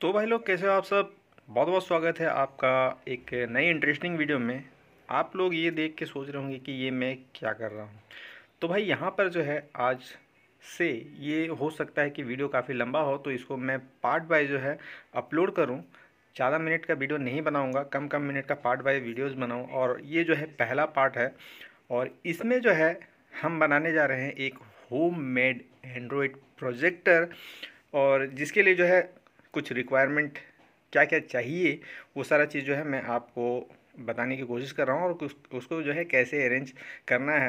तो भाई लोग कैसे हो आप सब बहुत बहुत स्वागत है आपका एक नई इंटरेस्टिंग वीडियो में आप लोग ये देख के सोच रहे होंगे कि ये मैं क्या कर रहा हूँ तो भाई यहाँ पर जो है आज से ये हो सकता है कि वीडियो काफ़ी लंबा हो तो इसको मैं पार्ट बाय जो है अपलोड करूँ ज़्यादा मिनट का वीडियो नहीं बनाऊँगा कम कम मिनट का पार्ट बाय वीडियोज़ बनाऊँ और ये जो है पहला पार्ट है और इसमें जो है हम बनाने जा रहे हैं एक होम मेड एंड्रॉयड प्रोजेक्टर और जिसके लिए जो है कुछ रिक्वायरमेंट क्या क्या चाहिए वो सारा चीज़ जो है मैं आपको बताने की कोशिश कर रहा हूँ और उसको जो है कैसे अरेंज करना है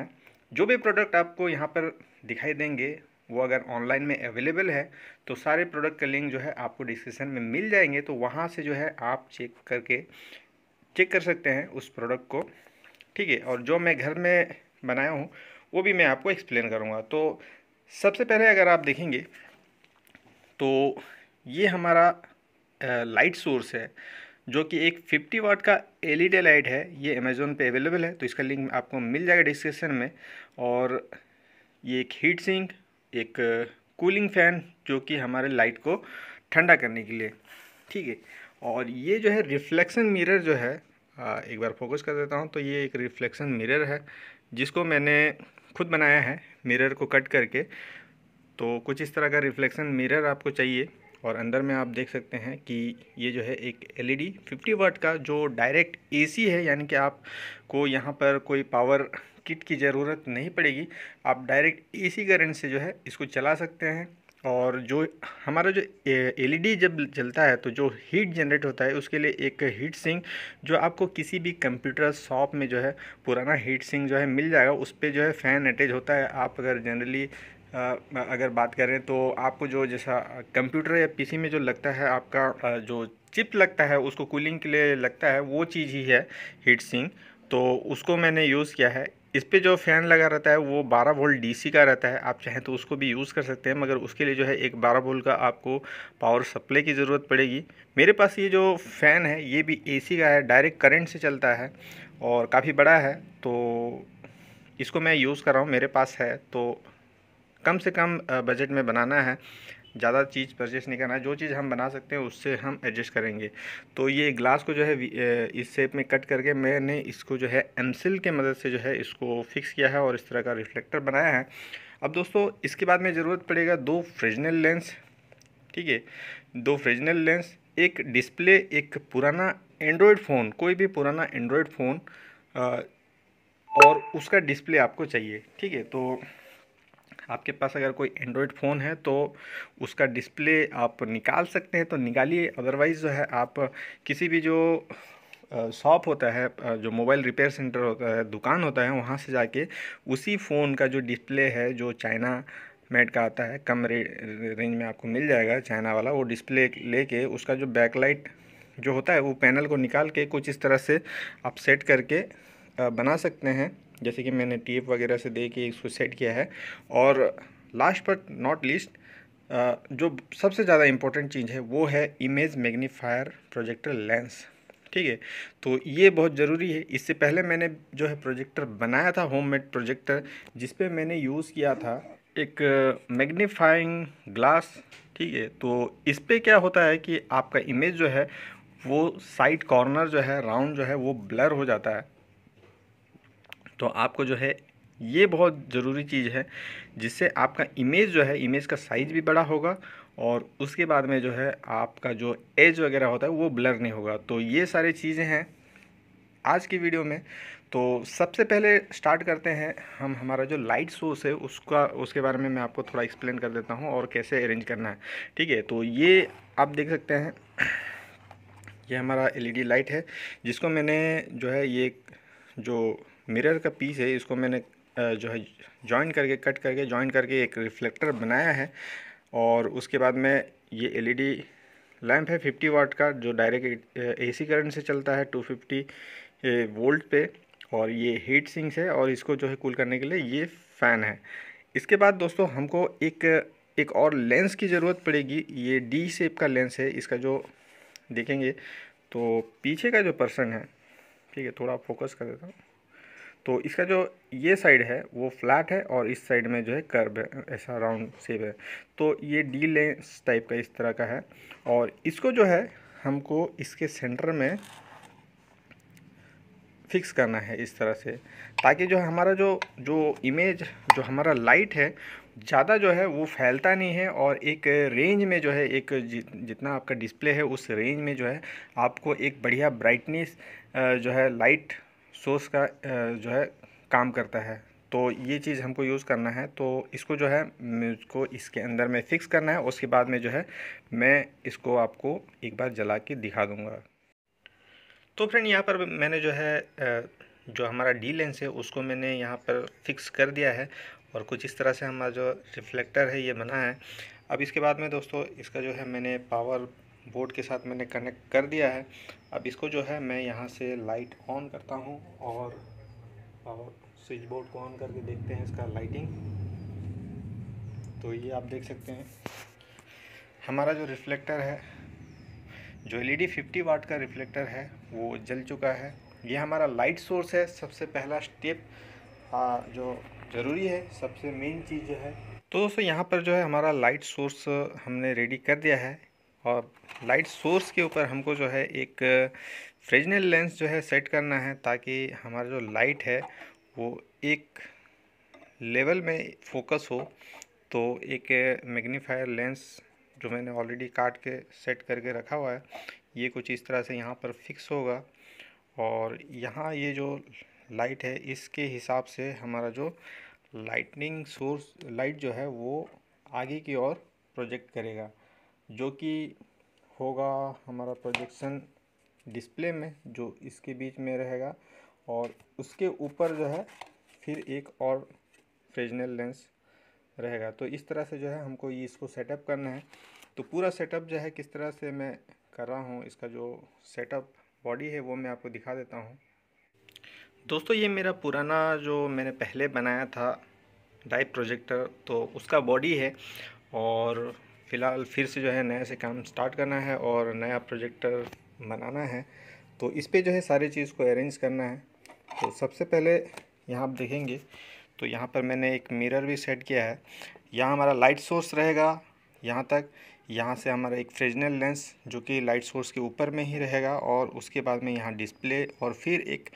जो भी प्रोडक्ट आपको यहाँ पर दिखाई देंगे वो अगर ऑनलाइन में अवेलेबल है तो सारे प्रोडक्ट का लिंक जो है आपको डिस्क्रिप्शन में मिल जाएंगे तो वहाँ से जो है आप चेक करके चेक कर सकते हैं उस प्रोडक्ट को ठीक है और जो मैं घर में बनाया हूँ वो भी मैं आपको एक्सप्लेन करूँगा तो सबसे पहले अगर आप देखेंगे तो ये हमारा लाइट सोर्स है जो कि एक 50 वाट का एलईडी लाइट e है ये अमेज़ोन पे अवेलेबल है तो इसका लिंक आपको मिल जाएगा डिस्क्रिप्शन में और ये एक हीट सिंक एक कूलिंग फ़ैन जो कि हमारे लाइट को ठंडा करने के लिए ठीक है और ये जो है रिफ्लेक्शन मिरर जो है एक बार फोकस कर देता हूँ तो ये एक रिफ्लेक्शन मिरर है जिसको मैंने खुद बनाया है मिरर को कट करके तो कुछ इस तरह का रिफ्लेक्शन मिरर आपको चाहिए और अंदर में आप देख सकते हैं कि ये जो है एक एलईडी 50 वाट का जो डायरेक्ट एसी है यानी कि आप को यहाँ पर कोई पावर किट की ज़रूरत नहीं पड़ेगी आप डायरेक्ट एसी करंट से जो है इसको चला सकते हैं और जो हमारा जो एलईडी जब जलता है तो जो हीट जनरेट होता है उसके लिए एक हीट सिंक जो आपको किसी भी कंप्यूटर शॉप में जो है पुराना हीट सिंक जो है मिल जाएगा उस पर जो है फ़ैन अटैच होता है आप अगर जनरली अगर बात करें तो आपको जो जैसा कंप्यूटर या पीसी में जो लगता है आपका जो चिप लगता है उसको कूलिंग के लिए लगता है वो चीज़ ही है हीट सिंक तो उसको मैंने यूज़ किया है इस पर जो फ़ैन लगा रहता है वो 12 वोल्ट डीसी का रहता है आप चाहें तो उसको भी यूज़ कर सकते हैं मगर उसके लिए जो है एक 12 वोल्ट का आपको पावर सप्लाई की ज़रूरत पड़ेगी मेरे पास ये जो फ़ैन है ये भी एसी का है डायरेक्ट करंट से चलता है और काफ़ी बड़ा है तो इसको मैं यूज़ कर रहा हूँ मेरे पास है तो कम से कम बजट में बनाना है ज़्यादा चीज़ परचेस नहीं करना है जो चीज़ हम बना सकते हैं उससे हम एडजस्ट करेंगे तो ये ग्लास को जो है इस शेप में कट करके मैंने इसको जो है एमसिल के मदद से जो है इसको फिक्स किया है और इस तरह का रिफ्लेक्टर बनाया है अब दोस्तों इसके बाद में ज़रूरत पड़ेगा दो फ्रिजनल लेंस ठीक है दो फ्रिजनल लेंस एक डिस्प्ले एक पुराना एंड्रॉयड फ़ोन कोई भी पुराना एंड्रॉयड फ़ोन और उसका डिस्प्ले आपको चाहिए ठीक है तो आपके पास अगर कोई एंड्रॉयड फ़ोन है तो उसका डिस्प्ले आप निकाल सकते हैं तो निकालिए अदरवाइज़ जो है आप किसी भी जो शॉप होता है जो मोबाइल रिपेयर सेंटर होता है दुकान होता है वहाँ से जाके उसी फ़ोन का जो डिस्प्ले है जो चाइना मेड का आता है कम रे, रेंज में आपको मिल जाएगा चाइना वाला वो डिस्प्ले लेके उसका जो बैकलाइट जो होता है वो पैनल को निकाल के कुछ इस तरह से आप सेट करके बना सकते हैं जैसे कि मैंने टेप वगैरह से दे के इसको सेट किया है और लास्ट बट नॉट लीस्ट जो सबसे ज़्यादा इम्पोर्टेंट चीज़ है वो है इमेज मैग्नीफायर प्रोजेक्टर लेंस ठीक है तो ये बहुत ज़रूरी है इससे पहले मैंने जो है प्रोजेक्टर बनाया था होममेड प्रोजेक्टर जिस मैंने यूज़ किया था एक मैग्नीफाइंग ग्लास ठीक है तो इस पर क्या होता है कि आपका इमेज जो है वो साइड कॉर्नर जो है राउंड जो है वो ब्लर हो जाता है तो आपको जो है ये बहुत ज़रूरी चीज़ है जिससे आपका इमेज जो है इमेज का साइज़ भी बड़ा होगा और उसके बाद में जो है आपका जो एज वगैरह होता है वो ब्लर नहीं होगा तो ये सारी चीज़ें हैं आज की वीडियो में तो सबसे पहले स्टार्ट करते हैं हम हमारा जो लाइट सोर्स है उसका उसके बारे में मैं आपको थोड़ा एक्सप्लेन कर देता हूँ और कैसे अरेंज करना है ठीक है तो ये आप देख सकते हैं ये हमारा एलईडी लाइट है जिसको मैंने जो है ये जो मिरर का पीस है इसको मैंने जो है जॉइन करके कट करके जॉइन करके एक रिफ्लेक्टर बनाया है और उसके बाद में ये एलईडी लैंप e है फिफ्टी वाट का जो डायरेक्ट एसी करंट से चलता है टू फिफ्टी वोल्ट पे और ये हीट सिंक्स है और इसको जो है कूल करने के लिए ये फ़ैन है इसके बाद दोस्तों हमको एक एक और लेंस की ज़रूरत पड़ेगी ये डी शेप का लेंस है इसका जो देखेंगे तो पीछे का जो पर्सन है ठीक है थोड़ा फोकस कर देता हूँ तो इसका जो ये साइड है वो फ्लैट है और इस साइड में जो है कर्व है ऐसा राउंड शेप है तो ये डी लेंस टाइप का इस तरह का है और इसको जो है हमको इसके सेंटर में फिक्स करना है इस तरह से ताकि जो हमारा जो जो इमेज जो हमारा लाइट है ज़्यादा जो है वो फैलता नहीं है और एक रेंज में जो है एक जितना आपका डिस्प्ले है उस रेंज में जो है आपको एक बढ़िया ब्राइटनेस जो है लाइट सोर्स का जो है काम करता है तो ये चीज़ हमको यूज़ करना है तो इसको जो है मुझको इसके अंदर में फ़िक्स करना है उसके बाद में जो है मैं इसको आपको एक बार जला के दिखा दूँगा तो फ्रेंड यहाँ पर मैंने जो है जो हमारा डी लेंस है उसको मैंने यहाँ पर फिक्स कर दिया है और कुछ इस तरह से हमारा जो रिफ्लेक्टर है ये बना है अब इसके बाद में दोस्तों इसका जो है मैंने पावर बोर्ड के साथ मैंने कनेक्ट कर दिया है अब इसको जो है मैं यहाँ से लाइट ऑन करता हूँ और पावर स्विच बोर्ड को ऑन करके देखते हैं इसका लाइटिंग तो ये आप देख सकते हैं हमारा जो रिफ्लेक्टर है जो एलईडी 50 वाट का रिफ्लेक्टर है वो जल चुका है ये हमारा लाइट सोर्स है सबसे पहला स्टेप जो ज़रूरी है सबसे मेन चीज़ जो है तो दोस्तों यहाँ पर जो है हमारा लाइट सोर्स हमने रेडी कर दिया है और लाइट सोर्स के ऊपर हमको जो है एक फ्रिजनल लेंस जो है सेट करना है ताकि हमारा जो लाइट है वो एक लेवल में फोकस हो तो एक मैग्नीफायर लेंस जो मैंने ऑलरेडी काट के सेट करके रखा हुआ है ये कुछ इस तरह से यहाँ पर फिक्स होगा और यहाँ ये जो लाइट है इसके हिसाब से हमारा जो लाइटनिंग सोर्स लाइट जो है वो आगे की ओर प्रोजेक्ट करेगा जो कि होगा हमारा प्रोजेक्शन डिस्प्ले में जो इसके बीच में रहेगा और उसके ऊपर जो है फिर एक और फ्रेजनल लेंस रहेगा तो इस तरह से जो है हमको ये इसको सेटअप करना है तो पूरा सेटअप जो है किस तरह से मैं कर रहा हूँ इसका जो सेटअप बॉडी है वो मैं आपको दिखा देता हूँ दोस्तों ये मेरा पुराना जो मैंने पहले बनाया था डाइप प्रोजेक्टर तो उसका बॉडी है और फ़िलहाल फिर से जो है नया से काम स्टार्ट करना है और नया प्रोजेक्टर बनाना है तो इस पर जो है सारी चीज़ को अरेंज करना है तो सबसे पहले यहाँ आप देखेंगे तो यहाँ पर मैंने एक मिरर भी सेट किया है यहाँ हमारा लाइट सोर्स रहेगा यहाँ तक यहाँ से हमारा एक फ्रिजनल लेंस जो कि लाइट सोर्स के ऊपर में ही रहेगा और उसके बाद में यहाँ डिस्प्ले और फिर एक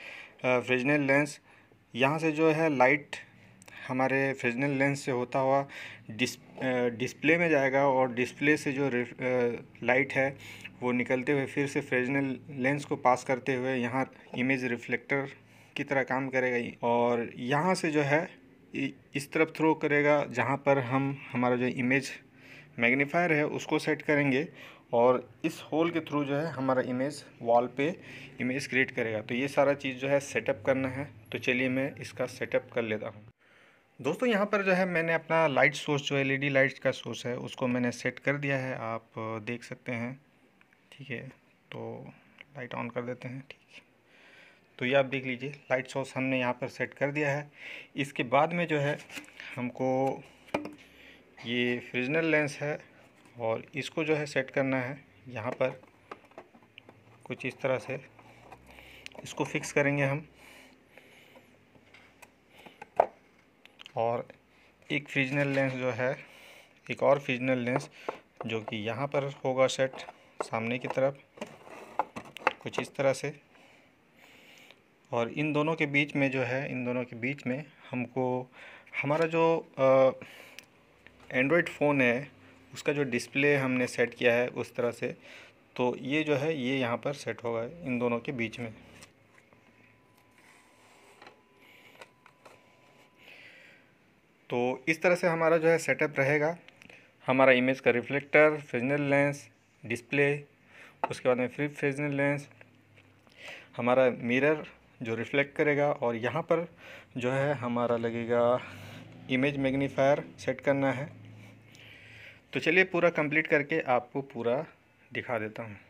फ्रिजनल लेंस यहाँ से जो है लाइट हमारे फ्रिजनल लेंस से होता हुआ डिस डिस्प्ले में जाएगा और डिस्प्ले से जो लाइट है वो निकलते हुए फिर से फ्रिजनल लेंस को पास करते हुए यहाँ इमेज रिफ्लेक्टर की तरह काम करेगा और यहाँ से जो है इस तरफ थ्रो करेगा जहाँ पर हम हमारा जो इमेज मैग्नीफायर है उसको सेट करेंगे और इस होल के थ्रू जो है हमारा इमेज वॉल पे इमेज क्रिएट करेगा तो ये सारा चीज़ जो है सेटअप करना है तो चलिए मैं इसका सेटअप कर लेता हूँ दोस्तों यहाँ पर जो है मैंने अपना लाइट सोर्स जो एलईडी लाइट्स का सोर्स है उसको मैंने सेट कर दिया है आप देख सकते हैं ठीक है तो लाइट ऑन कर देते हैं ठीक तो ये आप देख लीजिए लाइट सोर्स हमने यहाँ पर सेट कर दिया है इसके बाद में जो है हमको ये फ्रिजनल लेंस है और इसको जो है सेट करना है यहाँ पर कुछ इस तरह से इसको फिक्स करेंगे हम और एक फ्रिजनल लेंस जो है एक और फ्रिजनल लेंस जो कि यहाँ पर होगा सेट सामने की तरफ कुछ इस तरह से और इन दोनों के बीच में जो है इन दोनों के बीच में हमको हमारा जो एंड्रॉयड फ़ोन है उसका जो डिस्प्ले हमने सेट किया है उस तरह से तो ये जो है ये यहाँ पर सेट होगा इन दोनों के बीच में तो इस तरह से हमारा जो है सेटअप रहेगा हमारा इमेज का रिफ्लेक्टर फ्रिजनल लेंस डिस्प्ले उसके बाद में फ्री फ्रिजनल लेंस हमारा मिरर जो रिफ्लेक्ट करेगा और यहाँ पर जो है हमारा लगेगा इमेज मैग्नीफायर सेट करना है तो चलिए पूरा कंप्लीट करके आपको पूरा दिखा देता हूँ